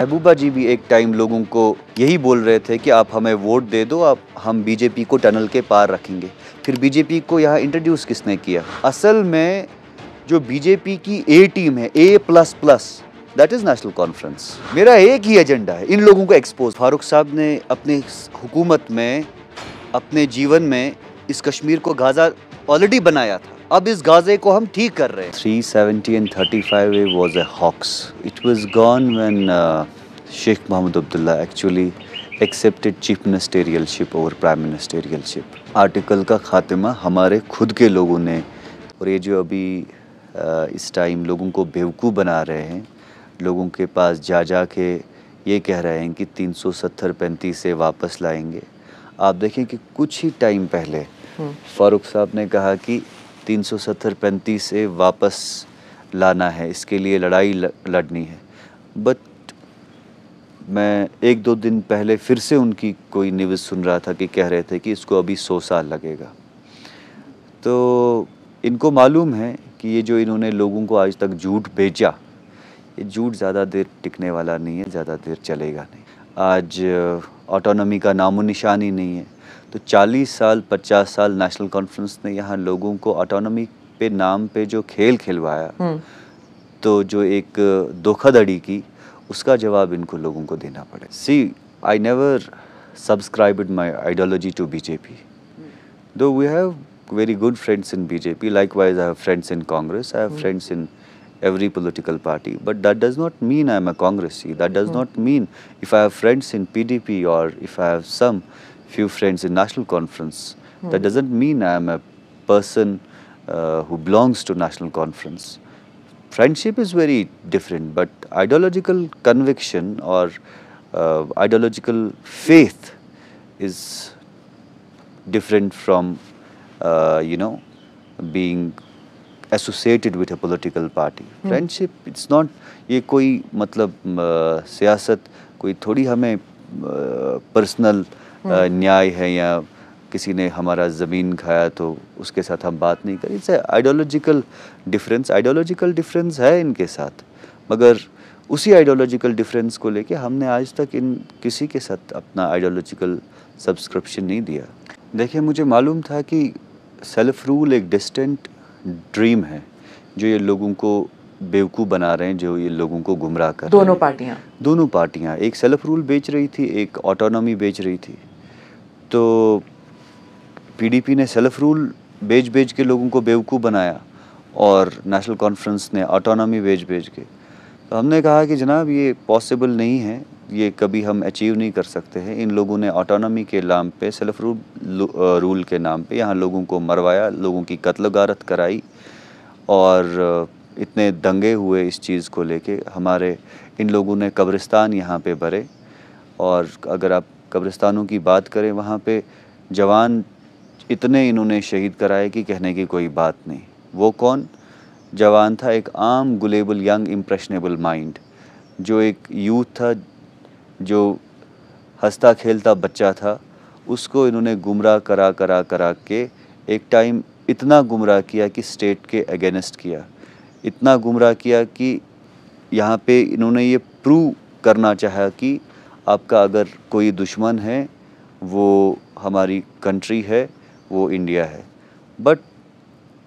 महबूबा जी भी एक टाइम लोगों को यही बोल रहे थे कि आप हमें वोट दे दो आप हम बीजेपी को टनल के पार रखेंगे फिर बीजेपी को यहाँ इंट्रोड्यूस किसने किया असल में जो बीजेपी की ए टीम है A plus plus that is national conference मेरा एक ही एजेंडा है इन लोगों को एक्सपोज फारूक साहब ने अपने हुकूमत में अपने जीवन में इस कश्मीर को गाजा ऑलरेडी बनाया था अब इस गाजे को हम ठीक कर रहे हैं 370 Mohammad 35 it was a hoax it was gone when uh, Sheikh Mohammed Abdullah actually accepted chief ministerialship over prime ministerialship article का खात्मा हमारे खुद के लोगों ने और ये जो अभी uh, इस टाइम लोगों को बेवकूफ़ बना रहे हैं लोगों के पास जा जा के ये कह रहे हैं कि 370 पैंतीस से वापस लाएंगे आप देखें कि कुछ ही टाइम पहले हम्म। फारूक साहब ने कहा कि तीन सौ सत्तर पैंतीस से वापस लाना है इसके लिए लड़ाई लड़नी है बट मैं एक दो दिन पहले फिर से उनकी कोई न्यूज़ सुन रहा था कि कह रहे थे कि इसको अभी सौ साल लगेगा तो इनको मालूम है कि ये जो इन्होंने लोगों को आज तक झूठ बेचा ये झूठ ज़्यादा देर टिकने वाला नहीं है ज़्यादा देर चलेगा नहीं आज ऑटोनॉमी का नामो निशान ही नहीं है तो 40 साल 50 साल नेशनल कॉन्फ्रेंस ने यहाँ लोगों को ऑटोनॉमी पे नाम पे जो खेल खिलवाया हम्म। तो जो एक धोखाधड़ी की उसका जवाब इनको लोगों को देना पड़े see I never subscribe my ideology to BJP though we have very good friends in BJP likewise I have friends in Congress I have friends in every political party but that does not mean I am a कांग्रेसी that does not mean if I have friends in P D P और if I have some few friends in national conference. That doesn't mean I am a person uh, who belongs to national conference. Friendship is very different, but ideological conviction or uh, ideological faith is different from, uh, you know, being associated with a political party. Hmm. Friendship. It's not. ये कोई मतलब आ, सियासत कोई थोड़ी हमें personal uh, हम्म। न्याय है या किसी ने हमारा ज़मीन खाया तो उसके साथ हम बात नहीं करें it's ideological difference ideological difference है इनके साथ मगर उसी आइडियोलॉजिकल डिफरेंस को लेके हमने आज तक इन किसी के साथ अपना आइडियोलॉजिकल सब्सक्रिप्शन नहीं दिया देखिए मुझे मालूम था कि सेल्फ रूल एक डिस्टेंट ड्रीम है जो ये लोगों को बेवकूफ़ बना रहे हैं जो ये लोगों को गुमराह कर दोनों पार्टियाँ दोनों पार्टियाँ एक सेल्फ रूल बेच रही थी एक ऑटोनॉमी बेच रही थी तो पीडीपी ने सेल्फ रूल बेच बेच के लोगों को बेवकूफ़ बनाया और नेशनल कॉन्फ्रेंस ने ऑटोनॉमी बेच बेच के तो हमने कहा कि जनाब ये पॉसिबल नहीं है ये कभी हम अचीव नहीं कर सकते हैं इन लोगों ने ऑटोनॉमी के नाम पे सेल्फ रूल रूल के नाम पे यहाँ लोगों को मरवाया लोगों की कत्ल गारत कराई और इतने दंगे हुए इस चीज़ को लेके हमारे इन लोगों ने कब्रिस्तान यहाँ पे भरे और अगर आप कब्रिस्तानों की बात करें वहाँ पे जवान इतने इन्होंने शहीद कराए कि कहने की कोई बात नहीं वो कौन जवान था एक आम गुलेबल यंग इम्प्रेशनेबल माइंड जो एक यूथ था जो हंसता खेलता बच्चा था उसको इन्होंने गुमराह करा करा करा के एक टाइम इतना गुमराह किया कि स्टेट के अगेंस्ट किया इतना गुमराह किया कि यहाँ पे इन्होंने ये प्रूव करना चाहा कि आपका अगर कोई दुश्मन है वो हमारी कंट्री है वो इंडिया है बट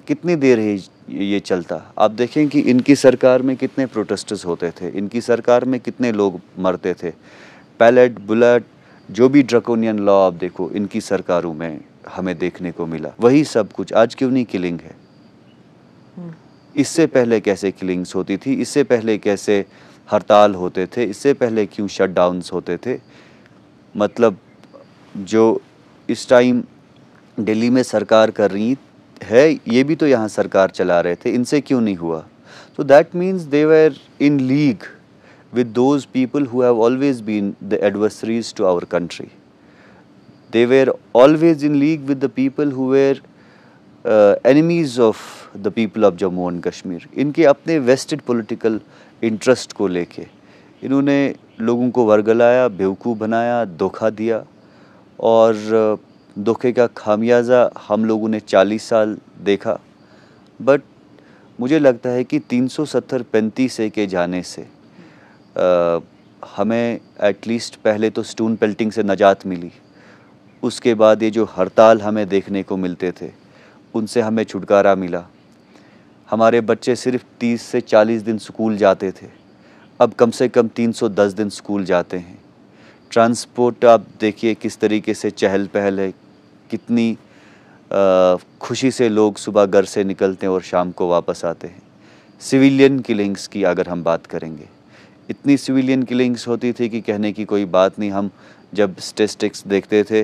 कितनी देर है ये चलता आप देखें कि इनकी सरकार में कितने प्रोटेस्टर्स होते थे इनकी सरकार में कितने लोग मरते थे पैलेट बुलेट जो भी ड्रकोनियन लॉ आप देखो इनकी सरकारों में हमें देखने को मिला वही सब कुछ आज क्यों नहीं किलिंग है हम्म। इससे पहले कैसे किलिंग्स होती थी इससे पहले कैसे हड़ताल होते थे इससे पहले क्यों शट डाउन्स होते थे मतलब जो इस टाइम दिल्ली में सरकार कर रही है ये भी तो यहाँ सरकार चला रहे थे इनसे क्यों नहीं हुआ तो that means they were in league with those people who have always been the adversaries to our country they were always in league with the people who were enemies of the people of Jammu and Kashmir इनके अपने wasted political interest को लेके इन्होंने लोगों को वर्गलाया बेवकूफ़ बनाया धोखा दिया और धोखे का खामियाजा हम लोगों ने 40 साल देखा बट मुझे लगता है कि तीन सौ सत्तर पैंतीस ए के जाने से आ, हमें एटलीस्ट पहले तो स्टोन पेल्टिंग से नजात मिली उसके बाद ये जो हड़ताल हमें देखने को मिलते थे उनसे हमें छुटकारा मिला हमारे बच्चे सिर्फ 30 से 40 दिन स्कूल जाते थे अब कम से कम 310 दिन स्कूल जाते हैं ट्रांसपोर्ट आप देखिए किस तरीके से चहल पहल है कितनी आ, खुशी से लोग सुबह घर से निकलते हैं और शाम को वापस आते हैं सिविलियन किलिंग्स की अगर हम बात करेंगे इतनी सिविलियन किलिंग्स होती थी कि कहने की कोई बात नहीं हम जब स्टेस्टिक्स देखते थे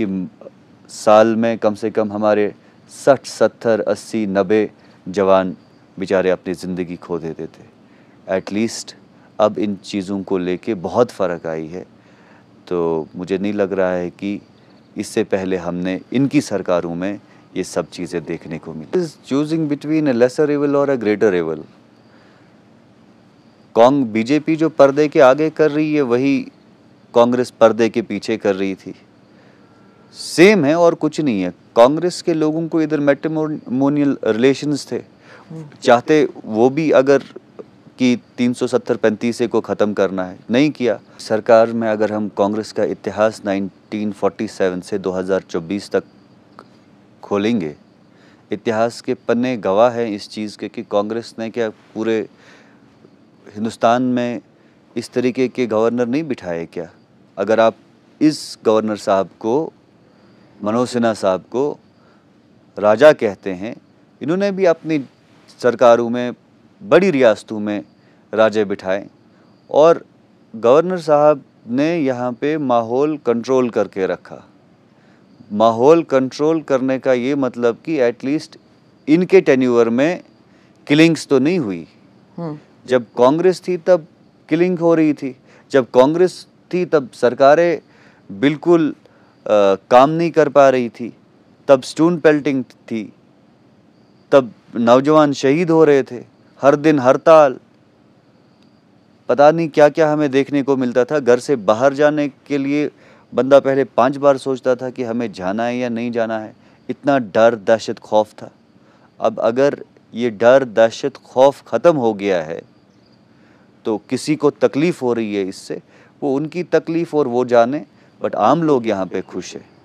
कि साल में कम से कम हमारे सठ सत्तर अस्सी नब्बे जवान बेचारे अपनी ज़िंदगी खो देते थे एटलीस्ट अब इन चीज़ों को लेके बहुत फ़र्क आई है तो मुझे नहीं लग रहा है कि इससे पहले हमने इनकी सरकारों में ये सब चीज़ें देखने को मिली is choosing between a lesser evil और अ ग्रेटर एवल कांग बीजेपी जो पर्दे के आगे कर रही है वही कांग्रेस पर्दे के पीछे कर रही थी सेम है और कुछ नहीं है कांग्रेस के लोगों को इधर मेट्रीमोनियल रिलेशंस थे चाहते वो भी अगर कि 370 पैंतीस को ख़त्म करना है नहीं किया सरकार में अगर हम कांग्रेस का इतिहास 1947 से 2024 तक खोलेंगे इतिहास के पन्ने गवाह हैं इस चीज़ के कि कांग्रेस ने क्या पूरे हिंदुस्तान में इस तरीके के गवर्नर नहीं बिठाए क्या अगर आप इस गवर्नर साहब को मनोज सिन्हा साहब को राजा कहते हैं इन्होंने भी अपनी सरकारों में बड़ी रियासतों में राजे बिठाए और गवर्नर साहब ने यहाँ पे माहौल कंट्रोल करके रखा माहौल कंट्रोल करने का ये मतलब कि एटलीस्ट इनके टेन्यूअर में किलिंग्स तो नहीं हुई हम्म। जब कांग्रेस थी तब किलिंग हो रही थी जब कांग्रेस थी तब सरकारें बिल्कुल काम नहीं कर पा रही थी तब स्टून पेल्टिंग थी तब नौजवान शहीद हो रहे थे हर दिन हड़ताल पता नहीं क्या क्या हमें देखने को मिलता था घर से बाहर जाने के लिए बंदा पहले पांच बार सोचता था कि हमें जाना है या नहीं जाना है इतना डर दहशत खौफ था अब अगर ये डर दहशत खौफ ख़त्म हो गया है तो किसी को तकलीफ़ हो रही है इससे वो उनकी तकलीफ़ और वो जाने बट आम लोग यहाँ पे खुश है